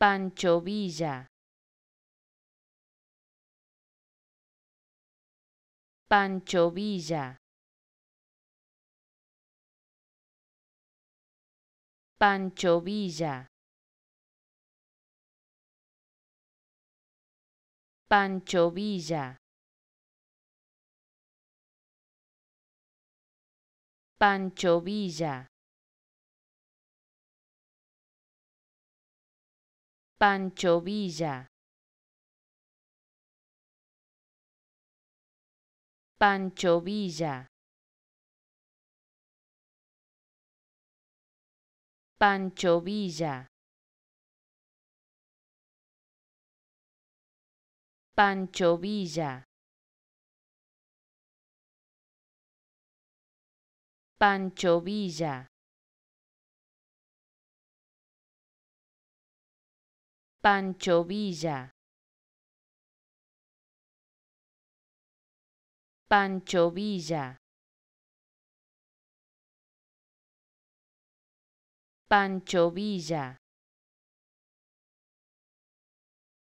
Pancho Villa. Pancho Villa. Pancho Villa. Pancho Villa. Pancho Villa. Pancho Villa. Pancho Villa. Pancho Villa. Pancho Villa. Pancho Villa. Pancho Villa. Pancho Villa. Pancho Villa.